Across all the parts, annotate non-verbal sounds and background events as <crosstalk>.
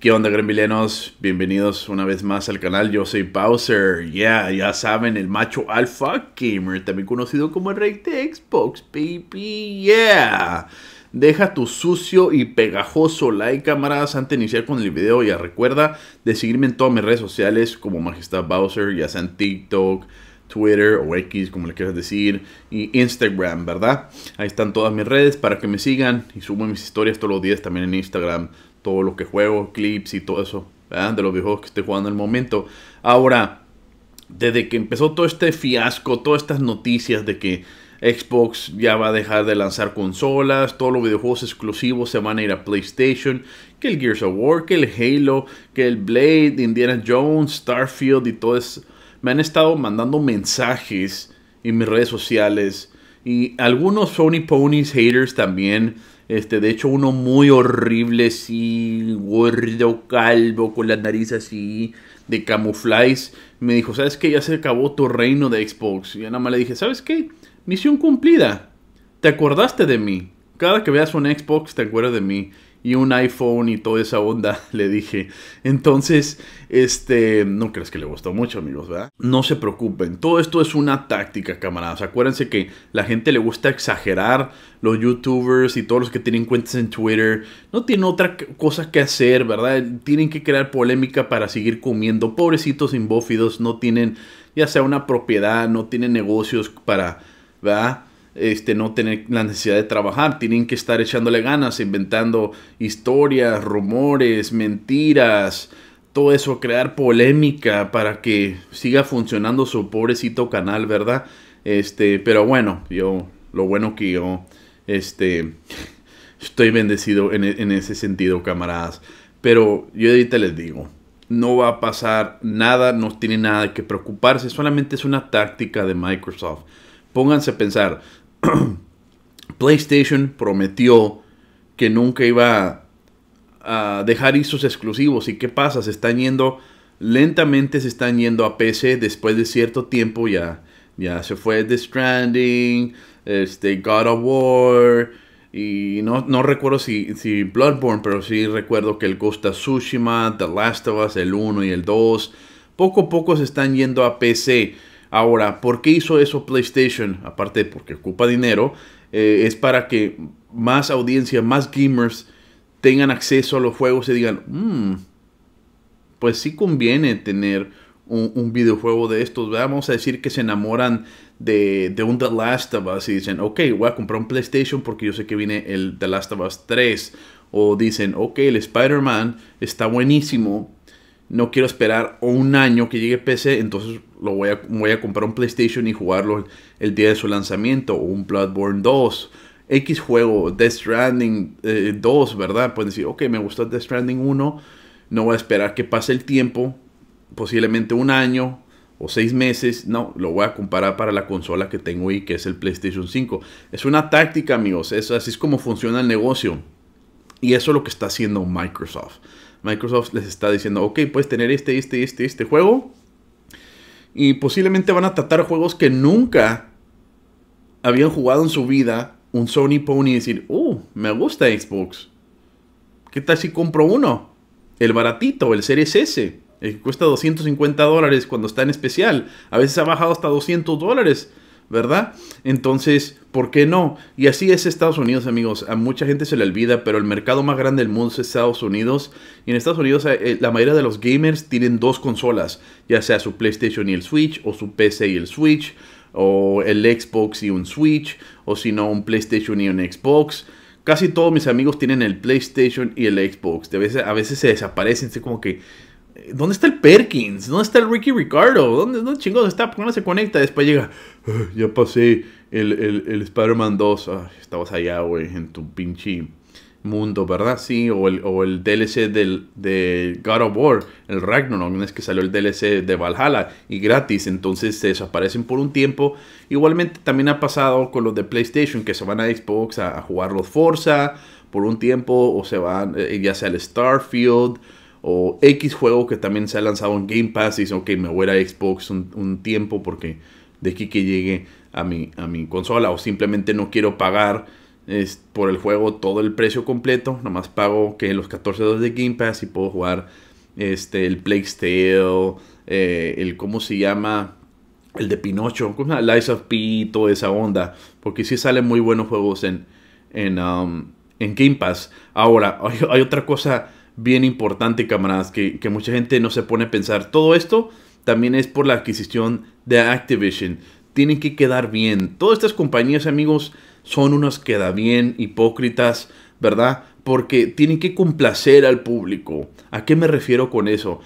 ¿Qué onda, Grenvilenos? Bienvenidos una vez más al canal. Yo soy Bowser. Yeah, ya saben, el macho alfa gamer, también conocido como el rey de Xbox, baby. Yeah. Deja tu sucio y pegajoso like, camaradas, antes de iniciar con el video. Ya recuerda de seguirme en todas mis redes sociales como Majestad Bowser, ya sea en TikTok, Twitter o X, como le quieras decir, y Instagram, ¿verdad? Ahí están todas mis redes para que me sigan y subo mis historias todos los días también en Instagram lo que juego, clips y todo eso, de los videojuegos que estoy jugando en el momento. Ahora, desde que empezó todo este fiasco, todas estas noticias de que Xbox ya va a dejar de lanzar consolas, todos los videojuegos exclusivos se van a ir a PlayStation, que el Gears of War, que el Halo, que el Blade, Indiana Jones, Starfield y todo eso. Me han estado mandando mensajes en mis redes sociales y algunos Sony Ponies haters también este, de hecho, uno muy horrible, así, gordo, calvo, con las nariz así, de camuflaje. Me dijo, ¿sabes qué? Ya se acabó tu reino de Xbox. Y yo nada más le dije, ¿sabes qué? Misión cumplida. Te acordaste de mí. Cada que veas un Xbox, te acuerdas de mí y un iPhone y toda esa onda, <laughs> le dije. Entonces, este, no crees que le gustó mucho, amigos, ¿verdad? No se preocupen, todo esto es una táctica, camaradas. Acuérdense que la gente le gusta exagerar, los youtubers y todos los que tienen cuentas en Twitter, no tienen otra cosa que hacer, ¿verdad? Tienen que crear polémica para seguir comiendo. Pobrecitos imbófidos, no tienen ya sea una propiedad, no tienen negocios para, ¿verdad? este, no tener la necesidad de trabajar, tienen que estar echándole ganas, inventando historias, rumores, mentiras, todo eso, crear polémica para que siga funcionando su pobrecito canal, ¿verdad? Este, pero bueno, yo, lo bueno que yo, este, estoy bendecido en, e, en ese sentido, camaradas. Pero yo ahorita les digo, no va a pasar nada, no tiene nada que preocuparse, solamente es una táctica de Microsoft. Pónganse a pensar, <clears throat> PlayStation prometió que nunca iba a dejar ir exclusivos. ¿Y qué pasa? Se están yendo, lentamente se están yendo a PC después de cierto tiempo ya. Ya se fue The Stranding, este, God of War, y no, no recuerdo si, si, Bloodborne, pero sí recuerdo que el Ghost of Tsushima, The Last of Us, el 1 y el 2, poco a poco se están yendo a PC. Ahora, ¿por qué hizo eso PlayStation? Aparte porque ocupa dinero, eh, es para que más audiencia, más gamers tengan acceso a los juegos y digan, mm, pues sí conviene tener un, videojuego de estos. Vamos a decir que se enamoran de, de, un The Last of Us y dicen, ok, voy a comprar un PlayStation porque yo sé que viene el The Last of Us 3. O dicen, ok, el Spider-Man está buenísimo, no quiero esperar un año que llegue PC, entonces lo voy a, comprar un PlayStation y jugarlo el día de su lanzamiento, o un Bloodborne 2, X juego, Death Stranding 2, eh, ¿verdad? Pueden decir, ok, me gusta Death Stranding 1, no voy a esperar que pase el tiempo, posiblemente un año o seis meses, no, lo voy a comparar para la consola que tengo y que es el PlayStation 5. Es una táctica, amigos, es, así es como funciona el negocio. Y eso es lo que está haciendo Microsoft. Microsoft les está diciendo, ok, puedes tener este, este, este, este juego. Y posiblemente van a tratar juegos que nunca habían jugado en su vida, un Sony Pony y decir, uh, me gusta Xbox. ¿Qué tal si compro uno? El baratito, el Series S, el que cuesta 250 dólares cuando está en especial. A veces ha bajado hasta 200 dólares ¿verdad? Entonces, ¿por qué no? Y así es Estados Unidos, amigos. A mucha gente se le olvida, pero el mercado más grande del mundo es Estados Unidos. Y en Estados Unidos eh, eh, la mayoría de los gamers tienen dos consolas, ya sea su PlayStation y el Switch, o su PC y el Switch, o el Xbox y un Switch, o si no, un PlayStation y un Xbox. Casi todos mis amigos tienen el PlayStation y el Xbox. A veces, se desaparecen, se como que ¿Dónde está el Perkins? ¿Dónde está el Ricky Ricardo? ¿Dónde, dónde chingados está? ¿Por qué no se conecta? Después llega, ya pasé el, Spider-Man 2. estabas allá, güey, en tu pinche mundo, ¿verdad? Sí, o el, DLC del, de God of War, el Ragnarok, es que salió el DLC de Valhalla y gratis, entonces se desaparecen por un tiempo. Igualmente también ha pasado con los de PlayStation, que se van a Xbox a, jugar los Forza por un tiempo, o se van eh, ya sea el Starfield o X juego que también se ha lanzado en Game Pass y dice, ok, me voy a, Xbox un, tiempo porque de aquí que llegue a mi, a mi consola o simplemente no quiero pagar es, por el juego todo el precio completo, nomás pago que los 14 de Game Pass y puedo jugar este, el Plague eh, el cómo se llama, el de Pinocho, Lies of P, toda esa onda, porque sí salen muy buenos juegos en, en, um, en Game Pass. Ahora, hay otra cosa bien importante, camaradas, que, mucha gente no se pone a pensar. Todo esto también es por la adquisición de Activision. Tienen que quedar bien. Todas estas compañías, amigos, son unas queda bien, hipócritas, ¿verdad? Porque tienen que complacer al público. ¿A qué me refiero con eso?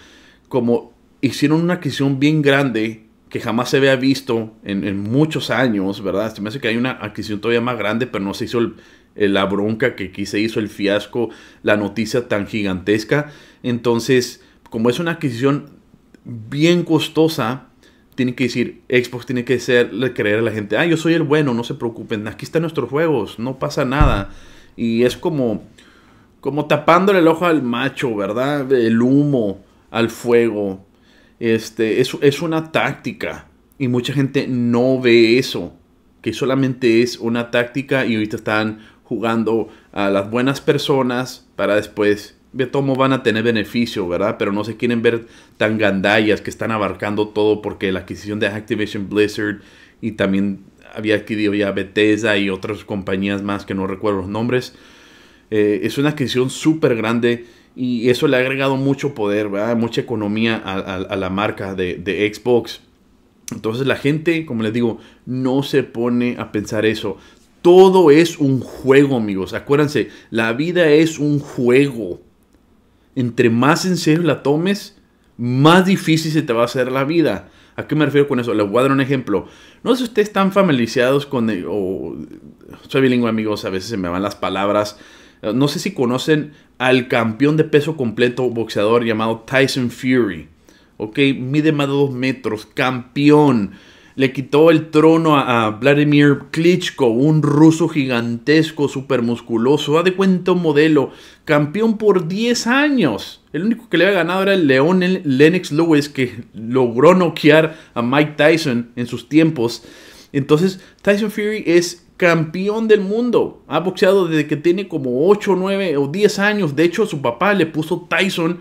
Como hicieron una adquisición bien grande que jamás se había visto en, en muchos años, ¿verdad? Se me hace que hay una adquisición todavía más grande, pero no se hizo el, eh, la bronca que aquí se hizo, el fiasco, la noticia tan gigantesca. Entonces, como es una adquisición bien costosa, tiene que decir, Xbox tiene que creer a la gente, ah, yo soy el bueno, no se preocupen, aquí están nuestros juegos, no pasa nada. Y es como, como tapándole el ojo al macho, ¿verdad? El humo al fuego. Este, es, es una táctica. Y mucha gente no ve eso. Que solamente es una táctica y ahorita están jugando a las buenas personas para después de cómo van a tener beneficio, ¿verdad? Pero no se quieren ver tan gandallas que están abarcando todo porque la adquisición de Activision Blizzard y también había adquirido ya Bethesda y otras compañías más que no recuerdo los nombres. Eh, es una adquisición súper grande y eso le ha agregado mucho poder, ¿verdad? Mucha economía a, la marca de, de Xbox. Entonces la gente, como les digo, no se pone a pensar eso. Todo es un juego, amigos. Acuérdense, la vida es un juego. Entre más en serio la tomes, más difícil se te va a hacer la vida. ¿A qué me refiero con eso? Les voy a dar un ejemplo. No sé si ustedes están familiarizados con... soy bilingüe, amigos, a veces se me van las palabras. No sé si conocen al campeón de peso completo boxeador llamado Tyson Fury. Ok, mide más de dos metros, campeón le quitó el trono a, Vladimir Klitschko, un ruso gigantesco, supermusculoso, musculoso, de cuenta modelo, campeón por 10 años. El único que le había ganado era el León Lennox Lewis, que logró noquear a Mike Tyson en sus tiempos. Entonces, Tyson Fury es campeón del mundo. Ha boxeado desde que tiene como 8, 9 o 10 años. De hecho, su papá le puso Tyson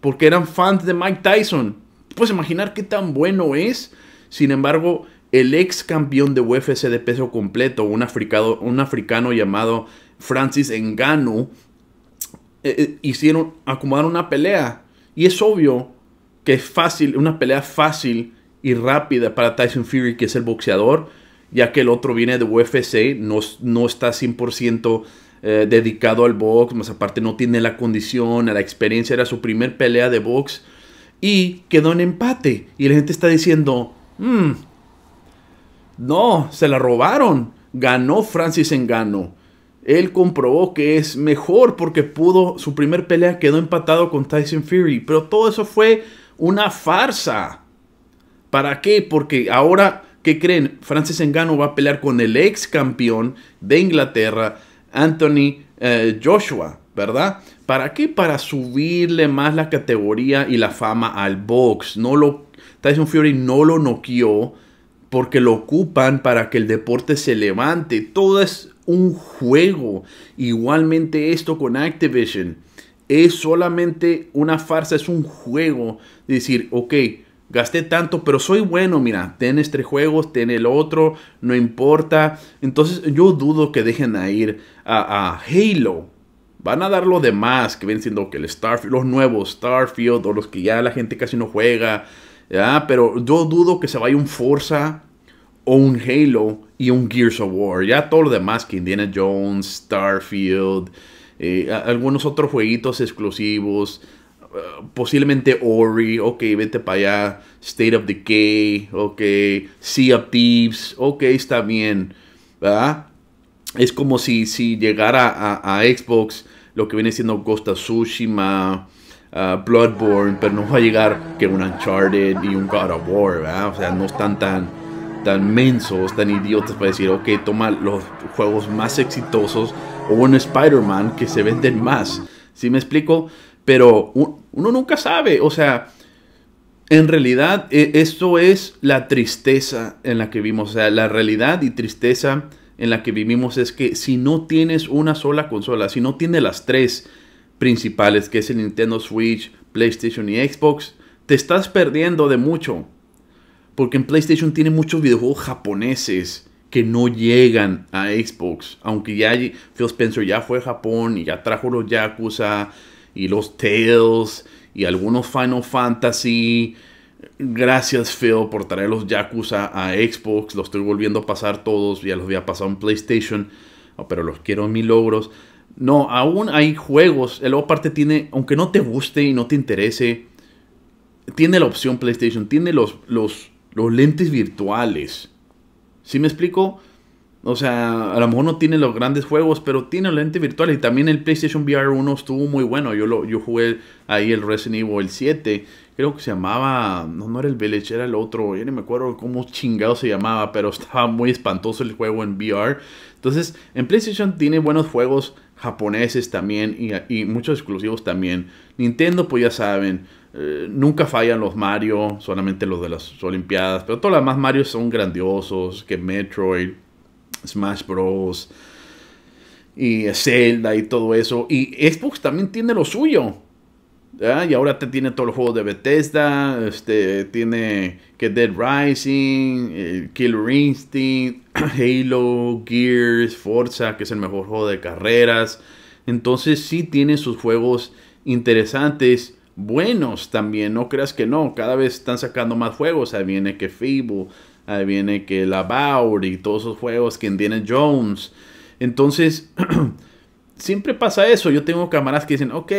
porque eran fans de Mike Tyson. ¿Puedes imaginar qué tan bueno es? Sin embargo, el ex campeón de UFC de peso completo, un, un africano llamado Francis Ngannou, eh, eh, hicieron, acomodaron una pelea. Y es obvio que es fácil, una pelea fácil y rápida para Tyson Fury, que es el boxeador, ya que el otro viene de UFC, no, no está 100% eh, dedicado al box, más aparte no tiene la condición, la experiencia, era su primer pelea de box y quedó en empate. Y la gente está diciendo, Mm. No, se la robaron. Ganó Francis Engano. Él comprobó que es mejor porque pudo, su primer pelea quedó empatado con Tyson Fury. Pero todo eso fue una farsa. ¿Para qué? Porque ahora, ¿qué creen? Francis Engano va a pelear con el ex campeón de Inglaterra, Anthony eh, Joshua, ¿verdad? ¿Para qué? Para subirle más la categoría y la fama al box. No lo Tyson Fury no lo noqueó porque lo ocupan para que el deporte se levante. Todo es un juego. Igualmente esto con Activision. Es solamente una farsa, es un juego. Decir, ok, gasté tanto, pero soy bueno, mira, ten tres este juegos, ten el otro, no importa. Entonces yo dudo que dejen a ir a, Halo. Van a dar lo demás, que ven siendo que el Starfield, los nuevos Starfield o los que ya la gente casi no juega. Pero yo dudo que se vaya un Forza o un Halo y un Gears of War. Ya todo lo demás que Indiana Jones, Starfield, eh, algunos otros jueguitos exclusivos. Eh, posiblemente Ori, ok, vete para allá. State of Decay, ok. Sea of Thieves, ok, está bien. Es como si, si llegara a, a Xbox lo que viene siendo Costa Tsushima, Ah, Bloodborne, pero no va a llegar que un Uncharted y un God of War, ¿verdad? O sea, no están tan, tan mensos, tan idiotas para decir, ok, toma los juegos más exitosos o un Spider-Man que se venden más. ¿Sí me explico? Pero uno nunca sabe, o sea, en realidad e, esto es la tristeza en la que vivimos, o sea, la realidad y tristeza en la que vivimos es que si no tienes una sola consola, si no tienes las tres, principales que es el Nintendo Switch, PlayStation y Xbox, te estás perdiendo de mucho. Porque en PlayStation tiene muchos videojuegos japoneses que no llegan a Xbox. Aunque ya Phil Spencer ya fue a Japón y ya trajo los Yakuza y los Tales y algunos Final Fantasy. Gracias Phil por traer los Yakuza a Xbox. Los estoy volviendo a pasar todos. Ya los había pasado en PlayStation. Oh, pero los quiero en mis logros. No, aún hay juegos. El parte tiene, aunque no te guste y no te interese, tiene la opción PlayStation, tiene los, los, lentes virtuales. ¿Sí me explico? O sea, a lo mejor no tiene los grandes juegos, pero tiene el lente virtual. Y también el PlayStation VR 1 estuvo muy bueno. Yo, lo, yo jugué ahí el Resident Evil 7. Creo que se llamaba. No, no era el Village, era el otro. Yo ni me acuerdo cómo chingado se llamaba, pero <laughs> estaba muy espantoso el juego en VR. Entonces, en PlayStation tiene buenos juegos japoneses también y, muchos exclusivos también. Nintendo, pues ya saben, eh, nunca fallan los Mario, solamente los de las Olimpiadas, pero todas las más Mario son grandiosos, que Metroid, Smash Bros. y Zelda y todo eso. Y Xbox también tiene lo suyo. Y ahora te tiene todos los juegos de Bethesda, este, tiene que Dead Rising, eh, Killer Instinct, <clears throat> Halo, Gears, Forza, que es el mejor juego de carreras. Entonces sí tiene sus juegos interesantes, buenos también, no creas que no, cada vez están sacando más juegos, ahí viene que Fable, ahí viene que La y todos esos juegos que tiene Jones. Entonces... <clears throat> siempre pasa eso. Yo tengo camaradas que dicen, ok,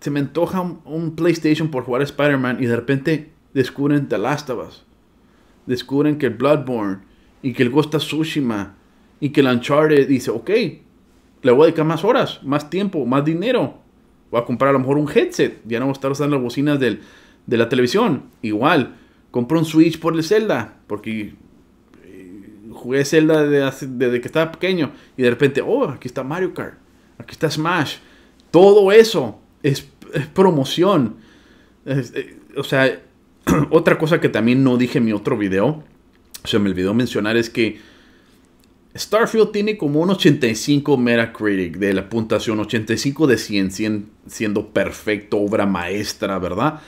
se me antoja un, PlayStation por jugar Spider-Man y de repente descubren The Last of Us. Descubren que el Bloodborne y que el Ghost of Tsushima y que el Uncharted dice, ok, le voy a dedicar más horas, más tiempo, más dinero. Voy a comprar a lo mejor un headset. Ya no voy a estar usando las bocinas de la televisión. Igual, compro un Switch por el Zelda porque eh, jugué Zelda desde que estaba pequeño y de repente, oh, aquí está Mario Kart, aquí está Smash. Todo eso es, promoción. Eh, o sea, <clears throat> otra cosa que también no dije en mi otro video, o sea, me olvidó mencionar es que Starfield tiene como un 85 Metacritic de la puntuación, 85 de 100, siendo perfecto, obra maestra, ¿verdad?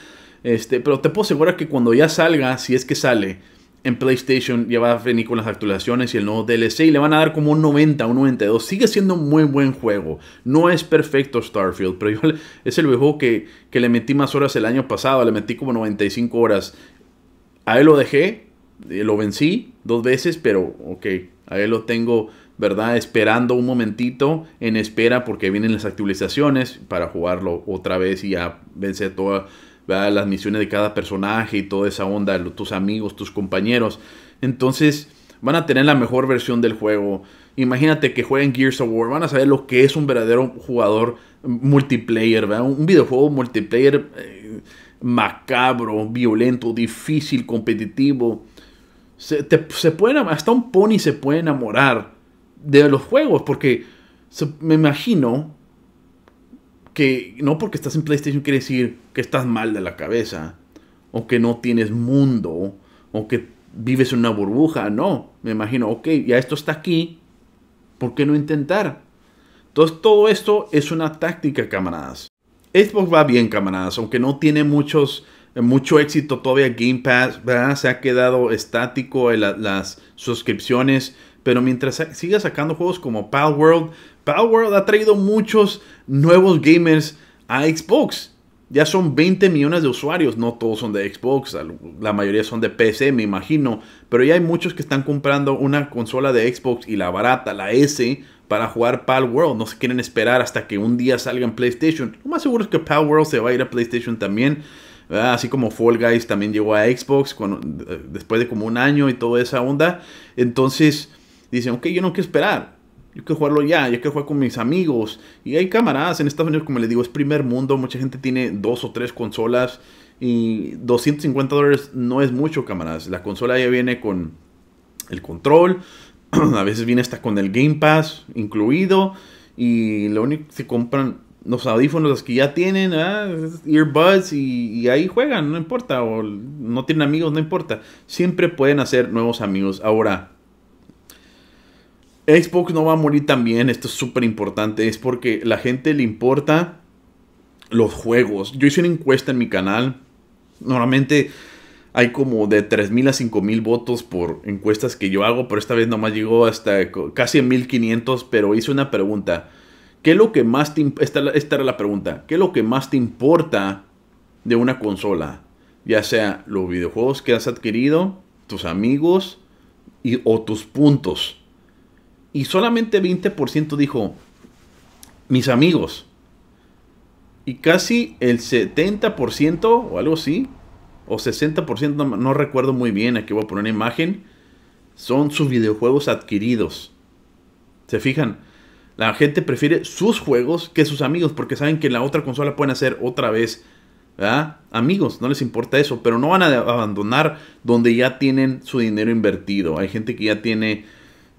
Este, pero te puedo asegurar que cuando ya salga, si es que sale, en PlayStation ya va a venir con las actualizaciones y el nuevo DLC y le van a dar como un 90, un 92. Sigue siendo un muy buen juego. No es perfecto Starfield, pero es el juego que, que, le metí más horas el año pasado. Le metí como 95 horas. A él lo dejé, eh, lo vencí dos veces, pero ok, a él lo tengo, ¿verdad? Esperando un momentito en espera porque vienen las actualizaciones para jugarlo otra vez y ya vencer toda las misiones de cada personaje y toda esa onda, tus amigos, tus compañeros. Entonces van a tener la mejor versión del juego. Imagínate que jueguen Gears of War, van a saber lo que es un verdadero jugador multiplayer, un videojuego multiplayer eh, macabro, violento, difícil, competitivo. Se, se hasta un pony se puede enamorar de los juegos, porque me imagino que no porque estás en PlayStation quiere decir que estás mal de la cabeza, o que no tienes mundo, o que vives en una burbuja. No, me imagino, ok, ya esto está aquí, ¿por qué no intentar? Entonces todo esto es una táctica, camaradas. Xbox va bien, camaradas, aunque no tiene muchos, eh, mucho éxito todavía Game Pass, ¿verdad? se ha quedado estático en las suscripciones. Pero mientras siga sacando juegos como Pal World, Power World ha traído muchos nuevos gamers a Xbox. Ya son 20 millones de usuarios, no todos son de Xbox, la mayoría son de PC, me imagino, pero ya hay muchos que están comprando una consola de Xbox y la barata, la S, para jugar Pal World. No se quieren esperar hasta que un día salga en PlayStation. Lo más seguro es que Pal World se va a ir a PlayStation también. Ah, así como Fall Guys también llegó a Xbox eh, después de como un año y toda esa onda. Entonces dicen, ok, yo no quiero esperar. Yo quiero jugarlo ya, yo quiero jugar con mis amigos. Y hay camaradas en Estados Unidos, como les digo, es primer mundo. Mucha gente tiene dos o tres consolas. Y 250 dólares no es mucho, camaradas. La consola ya viene con el control. <clears throat> a veces viene hasta con el Game Pass incluido. Y lo único que se compran los audífonos los que ya tienen, ah, earbuds y, ahí juegan, no importa, o no tienen amigos, no importa. Siempre pueden hacer nuevos amigos. Ahora, Xbox no va a morir también, esto es súper importante, es porque la gente le importa los juegos. Yo hice una encuesta en mi canal, normalmente hay como de 3.000 a 5.000 votos por encuestas que yo hago, pero esta vez nomás llegó hasta casi 1.500, pero hice una pregunta. ¿Qué es lo que más te esta era la pregunta. ¿Qué es lo que más te importa de una consola? Ya sea los videojuegos que has adquirido, tus amigos y, o tus puntos. Y solamente 20% dijo, mis amigos. Y casi el 70% o algo así, o 60%, no, recuerdo muy bien, aquí voy a poner una imagen, son sus videojuegos adquiridos. ¿Se fijan? La gente prefiere sus juegos que sus amigos porque saben que en la otra consola pueden hacer otra vez. ¿verdad? Amigos, no les importa eso, pero no van a abandonar donde ya tienen su dinero invertido. Hay gente que ya tiene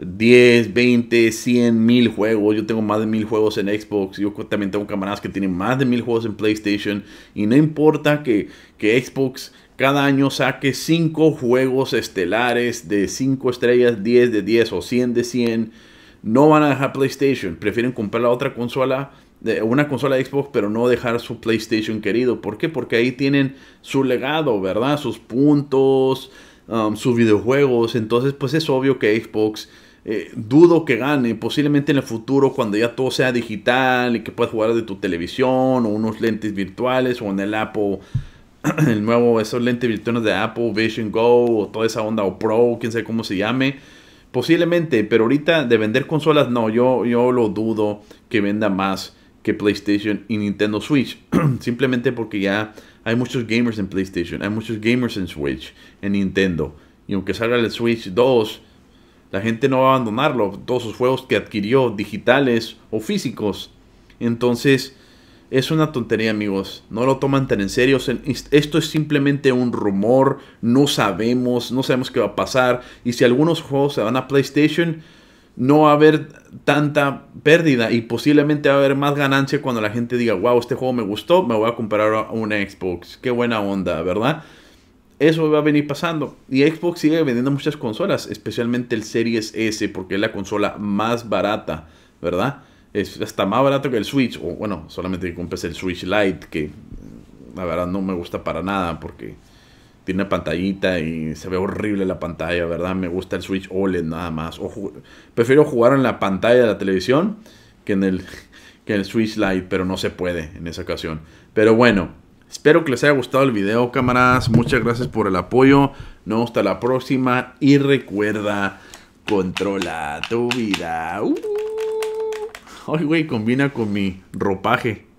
10, 20, 100, 1000 juegos. Yo tengo más de 1000 juegos en Xbox. Yo también tengo camaradas que tienen más de 1000 juegos en PlayStation. Y no importa que, que Xbox cada año saque 5 juegos estelares de 5 estrellas, 10 de 10 o 100 de 100. No van a dejar PlayStation. Prefieren comprar la otra consola una consola de Xbox, pero no dejar su PlayStation querido. ¿Por qué? Porque ahí tienen su legado, ¿verdad? Sus puntos, um, sus videojuegos. Entonces, pues es obvio que Xbox eh, dudo que gane, posiblemente en el futuro cuando ya todo sea digital y que puedas jugar de tu televisión o unos lentes virtuales o en el Apple, <clears throat> el nuevo, esos lentes virtuales de Apple, Vision Go o toda esa onda o Pro, quién sabe cómo se llame. Posiblemente, pero ahorita de vender consolas no, yo, yo lo dudo que venda más que PlayStation y Nintendo Switch. <clears throat> Simplemente porque ya hay muchos gamers en PlayStation, hay muchos gamers en Switch, en Nintendo. Y aunque salga el Switch 2, la gente no va a abandonarlo, todos sus juegos que adquirió, digitales o físicos. Entonces, es una tontería, amigos. No lo toman tan en serio. Esto es simplemente un rumor. No sabemos, no sabemos qué va a pasar. Y si algunos juegos se van a PlayStation, no va a haber tanta pérdida y posiblemente va a haber más ganancia cuando la gente diga, wow, este juego me gustó, me voy a comprar una Xbox. Qué buena onda, ¿verdad? Eso va a venir pasando. Y Xbox sigue vendiendo muchas consolas, especialmente el Series S, porque es la consola más barata, ¿verdad? Es hasta más barato que el Switch, o bueno, solamente que compres el Switch Lite, que mm, la verdad no me gusta para nada, porque tiene una pantallita y se ve horrible la pantalla, ¿verdad? Me gusta el Switch OLED nada más. O prefiero jugar en la pantalla de la televisión que en el, <laughs> que en el Switch Lite, pero no se puede en esa ocasión. Pero bueno. Espero que les haya gustado el video, cámaras. Muchas gracias por el apoyo. Nos hasta la próxima. Y recuerda, controla tu vida. Uh. Ay, güey, combina con mi ropaje.